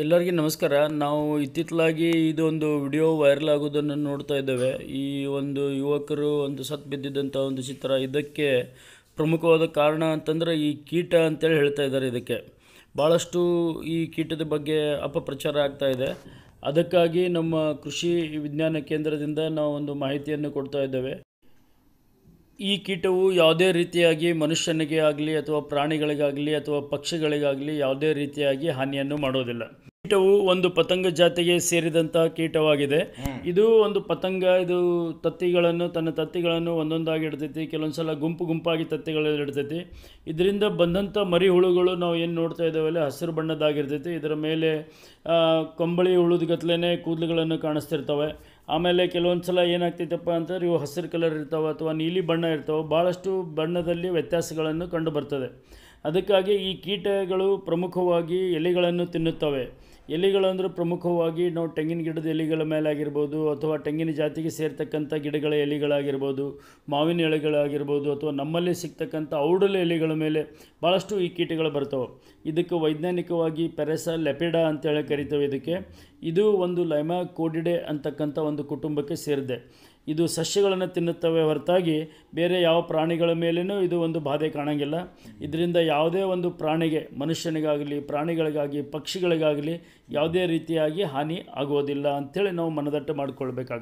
ಎಲ್ಲರಿಗೂ ನಮಸ್ಕಾರ ನಾವು ಇತ್ತಿತ್ತಲಾಗಿ ಇದೊಂದು ವಿಡಿಯೋ ವೈರಲ್ ಆಗೋದನ್ನು ನೋಡ್ತಾ ಇದ್ದೇವೆ ಈ ಒಂದು ಯುವಕರು ಒಂದು ಸತ್ ಬಿದ್ದಿದ್ದಂಥ ಒಂದು ಚಿತ್ರ ಇದಕ್ಕೆ ಪ್ರಮುಖವಾದ ಕಾರಣ ಅಂತಂದರೆ ಈ ಕೀಟ ಅಂತೇಳಿ ಹೇಳ್ತಾ ಇದ್ದಾರೆ ಇದಕ್ಕೆ ಭಾಳಷ್ಟು ಈ ಕೀಟದ ಬಗ್ಗೆ ಅಪಪ್ರಚಾರ ಆಗ್ತಾ ಇದೆ ಅದಕ್ಕಾಗಿ ನಮ್ಮ ಕೃಷಿ ವಿಜ್ಞಾನ ಕೇಂದ್ರದಿಂದ ನಾವು ಒಂದು ಮಾಹಿತಿಯನ್ನು ಕೊಡ್ತಾ ಇದ್ದೇವೆ ಈ ಕೀಟವು ಯಾವುದೇ ರೀತಿಯಾಗಿ ಮನುಷ್ಯನಿಗೆ ಆಗಲಿ ಅಥವಾ ಪ್ರಾಣಿಗಳಿಗಾಗಲಿ ಅಥವಾ ಪಕ್ಷಿಗಳಿಗಾಗಲಿ ಯಾವುದೇ ರೀತಿಯಾಗಿ ಹಾನಿಯನ್ನು ಮಾಡೋದಿಲ್ಲ ಕೀಟವು ಒಂದು ಪತಂಗ ಜಾತಿಗೆ ಸೇರಿದಂತಹ ಕೀಟವಾಗಿದೆ ಇದು ಒಂದು ಪತಂಗ ಇದು ತತ್ತಿಗಳನ್ನು ತನ್ನ ತತ್ತಿಗಳನ್ನು ಒಂದೊಂದಾಗಿ ಇಡ್ತೈತಿ ಕೆಲವೊಂದು ಸಲ ಗುಂಪು ಗುಂಪಾಗಿ ತತ್ತಿಗಳಲ್ಲಿ ಇಡ್ತೈತಿ ಇದರಿಂದ ಬಂದಂಥ ಮರಿ ಹುಳುಗಳು ನಾವು ಏನು ನೋಡ್ತಾ ಇದ್ದೇವಲ್ಲ ಹಸಿರು ಬಣ್ಣದಾಗಿರ್ತೈತಿ ಇದರ ಮೇಲೆ ಕೊಂಬಳಿ ಉಳಿದ ಗತ್ಲೇ ಕೂದಲುಗಳನ್ನು ಕಾಣಿಸ್ತಿರ್ತವೆ ಆಮೇಲೆ ಕೆಲವೊಂದು ಸಲ ಏನಾಗ್ತೈತಪ್ಪ ಅಂತಂದ್ರೆ ಇವು ಹಸಿರು ಕಲರ್ ಇರ್ತಾವೆ ಅಥವಾ ನೀಲಿ ಬಣ್ಣ ಇರ್ತಾವೆ ಭಾಳಷ್ಟು ಬಣ್ಣದಲ್ಲಿ ವ್ಯತ್ಯಾಸಗಳನ್ನು ಕಂಡು ಬರ್ತದೆ ಅದಕ್ಕಾಗಿ ಈ ಕೀಟಗಳು ಪ್ರಮುಖವಾಗಿ ಎಲೆಗಳನ್ನು ತಿನ್ನುತ್ತವೆ ಎಲೆಗಳಂದರೆ ಪ್ರಮುಖವಾಗಿ ನಾವು ತೆಂಗಿನ ಗಿಡದ ಎಲೆಗಳ ಮೇಲೆ ಆಗಿರ್ಬೋದು ಅಥವಾ ತೆಂಗಿನ ಜಾತಿಗೆ ಸೇರ್ತಕ್ಕಂಥ ಗಿಡಗಳ ಎಲೆಗಳಾಗಿರ್ಬೋದು ಮಾವಿನ ಎಲೆಗಳಾಗಿರ್ಬೋದು ಅಥವಾ ನಮ್ಮಲ್ಲಿ ಸಿಗ್ತಕ್ಕಂಥ ಔಡಲ ಎಲೆಗಳ ಮೇಲೆ ಭಾಳಷ್ಟು ಈ ಕೀಟಗಳು ಬರ್ತವೆ ಇದಕ್ಕೆ ವೈಜ್ಞಾನಿಕವಾಗಿ ಪೆರೆಸ ಲೆಪಿಡಾ ಅಂತೇಳಿ ಕರಿತೇವೆ ಇದಕ್ಕೆ ಇದು ಒಂದು ಲೈಮಾ ಕೋಡಿಡೆ ಅಂತಕ್ಕಂಥ ಒಂದು ಕುಟುಂಬಕ್ಕೆ ಸೇರಿದೆ ಇದು ಸಸ್ಯಗಳನ್ನು ತಿನ್ನುತ್ತವೆ ಹೊರತಾಗಿ ಬೇರೆ ಯಾವ ಪ್ರಾಣಿಗಳ ಮೇಲೇನೂ ಇದು ಒಂದು ಬಾಧೆ ಕಾಣಂಗಿಲ್ಲ ಇದರಿಂದ ಯಾವುದೇ ಒಂದು ಪ್ರಾಣಿಗೆ ಮನುಷ್ಯನಿಗಾಗಲಿ ಪ್ರಾಣಿಗಳಿಗಾಗಿ ಪಕ್ಷಿಗಳಿಗಾಗಲಿ ಯಾವುದೇ ರೀತಿಯಾಗಿ ಹಾನಿ ಆಗುವುದಿಲ್ಲ ಅಂಥೇಳಿ ನಾವು ಮನದಟ್ಟು ಮಾಡಿಕೊಳ್ಬೇಕಾಗುತ್ತೆ